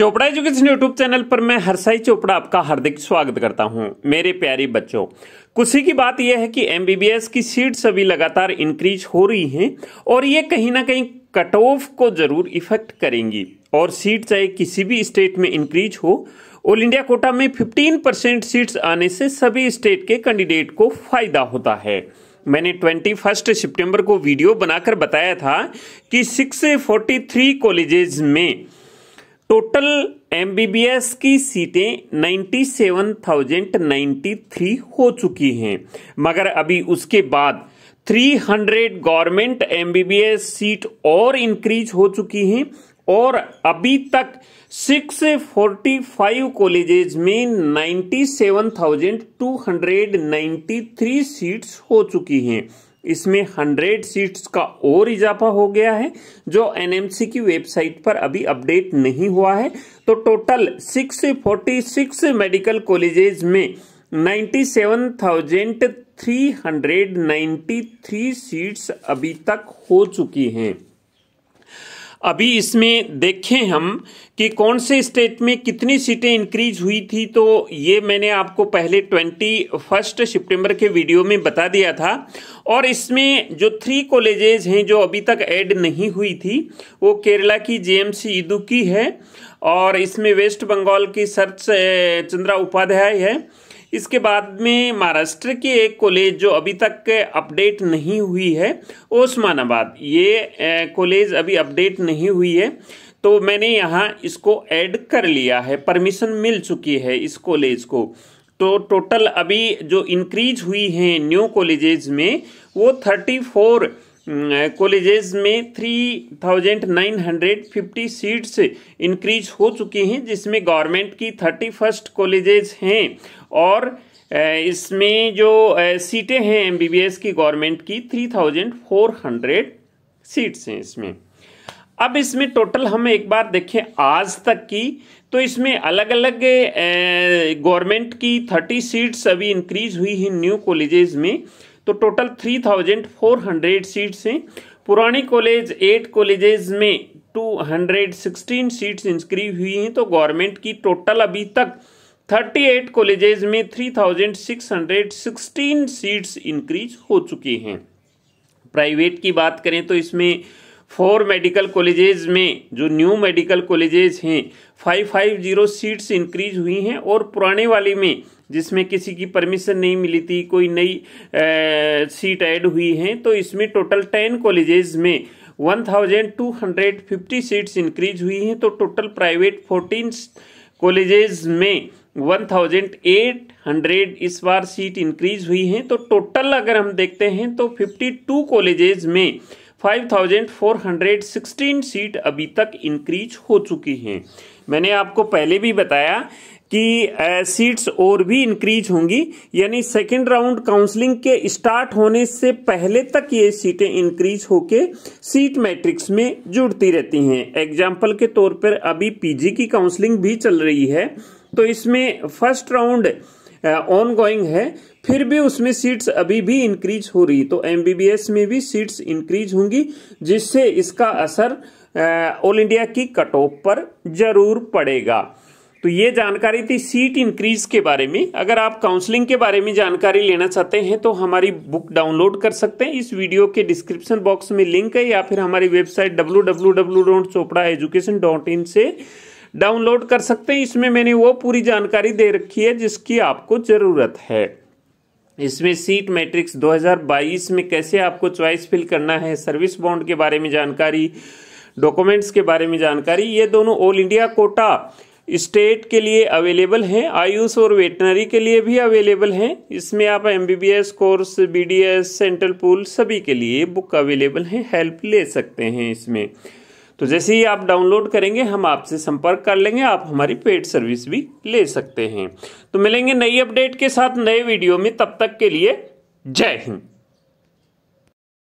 Chopra education YouTube channel पर मैं हरसाई चोपड़ा आपका हार्दिक स्वागत करता हूं मेरे प्यारे बच्चों खुशी की बात यह है कि एमबीबीएस की सीट सभी लगातार इंक्रीज हो रही हैं और ये कहीं ना कहीं कट ऑफ को जरूर इफेक्ट करेंगी और सीट चाहे किसी भी स्टेट में इंक्रीज हो ऑल इंडिया कोटा में फिफ्टीन परसेंट सीट्स आने से सभी स्टेट के कैंडिडेट को फायदा होता है मैंने ट्वेंटी फर्स्ट सितंबर को वीडियो बनाकर बताया था कि सिक्स फोर्टी थ्री कॉलेजेस में टोटल एमबीबीएस की सीटें 97,093 हो चुकी हैं मगर अभी उसके बाद 300 गवर्नमेंट एमबीबीएस सीट और इंक्रीज हो चुकी हैं और अभी तक 645 कॉलेजेस में 97,293 सीट्स हो चुकी हैं इसमें 100 सीट्स का और इजाफा हो गया है जो एनएमसी की वेबसाइट पर अभी अपडेट नहीं हुआ है तो टोटल 646 मेडिकल कॉलेजेस में 97,393 सीट्स अभी तक हो चुकी हैं अभी इसमें देखें हम कि कौन से स्टेट में कितनी सीटें इंक्रीज हुई थी तो ये मैंने आपको पहले ट्वेंटी फर्स्ट सितंबर के वीडियो में बता दिया था और इसमें जो थ्री कॉलेजेज हैं जो अभी तक ऐड नहीं हुई थी वो केरला की जेएमसी इदुकी है और इसमें वेस्ट बंगाल की सर्च चंद्रा उपाध्याय है इसके बाद में महाराष्ट्र की एक कॉलेज जो अभी तक अपडेट नहीं हुई है ओस्मानाबाद ये कॉलेज अभी अपडेट नहीं हुई है तो मैंने यहाँ इसको ऐड कर लिया है परमिशन मिल चुकी है इस कॉलेज को तो टोटल अभी जो इंक्रीज हुई है न्यू कॉलेजेज में वो थर्टी फोर कॉलेजेस में 3,950 सीट्स इंक्रीज हो चुकी हैं जिसमें गवर्नमेंट की थर्टी फर्स्ट कॉलेजेस हैं और इसमें जो सीटें हैं एमबीबीएस की गवर्नमेंट की 3,400 सीट्स हैं इसमें अब इसमें टोटल हम एक बार देखें आज तक की तो इसमें अलग अलग गवर्नमेंट की थर्टी सीट्स अभी इंक्रीज हुई है न्यू कॉलेजेस में तो total three thousand four hundred seats हैं पुराने कॉलेज एट कॉलेजेस में two hundred sixteen seats increase हुई हैं तो गवर्नमेंट की टोटल अभी तक थर्टी एट कॉलेजेस में three thousand six hundred sixteen seats increase हो चुकी हैं प्राइवेट की बात करें तो इसमें फोर मेडिकल कॉलेजेज में जो न्यू मेडिकल कॉलेजेज हैं five five zero seats increase हुई हैं और पुराने वाले में जिसमें किसी की परमिशन नहीं मिली थी कोई नई सीट ऐड हुई हैं तो इसमें टोटल टेन कॉलेजेस में one thousand two hundred fifty seats increase हुई हैं तो टोटल प्राइवेट फोर्टीन कॉलेजेस में वन थाउजेंड एट हंड्रेड इस बार सीट इंक्रीज हुई हैं तो टोटल अगर हम देखते हैं तो फिफ्टी टू कॉलेजेस में 5,416 सीट अभी तक इंक्रीज हो चुकी हैं मैंने आपको पहले भी बताया कि सीट्स और भी इंक्रीज होंगी यानी सेकेंड राउंड काउंसलिंग के स्टार्ट होने से पहले तक ये सीटें इंक्रीज होके सीट मैट्रिक्स में जुड़ती रहती हैं एग्जाम्पल के तौर पर अभी पीजी की काउंसलिंग भी चल रही है तो इसमें फर्स्ट राउंड ऑन गोइंग है फिर भी उसमें सीट्स अभी भी इंक्रीज हो रही तो एमबीबीएस में भी सीट्स इंक्रीज होंगी जिससे इसका असर ऑल इंडिया की कट ऑफ पर जरूर पड़ेगा तो ये जानकारी थी सीट इंक्रीज के बारे में अगर आप काउंसलिंग के बारे में जानकारी लेना चाहते हैं तो हमारी बुक डाउनलोड कर सकते हैं इस वीडियो के डिस्क्रिप्शन बॉक्स में लिंक है या फिर हमारी वेबसाइट डब्ल्यू से डाउनलोड कर सकते हैं इसमें मैंने वो पूरी जानकारी दे रखी है जिसकी आपको ज़रूरत है इसमें सीट मैट्रिक्स 2022 में कैसे आपको चॉइस फिल करना है सर्विस बॉन्ड के बारे में जानकारी डॉक्यूमेंट्स के बारे में जानकारी ये दोनों ऑल इंडिया कोटा स्टेट के लिए अवेलेबल हैं आयुष और वेटनरी के लिए भी अवेलेबल हैं इसमें आप M course B central pool सभी के लिए बुक अवेलेबल हैं हेल्प ले सकते हैं इसमें तो जैसे ही आप डाउनलोड करेंगे हम आपसे संपर्क कर लेंगे आप हमारी पेड सर्विस भी ले सकते हैं तो मिलेंगे नई अपडेट के साथ नए वीडियो में तब तक के लिए जय हिंद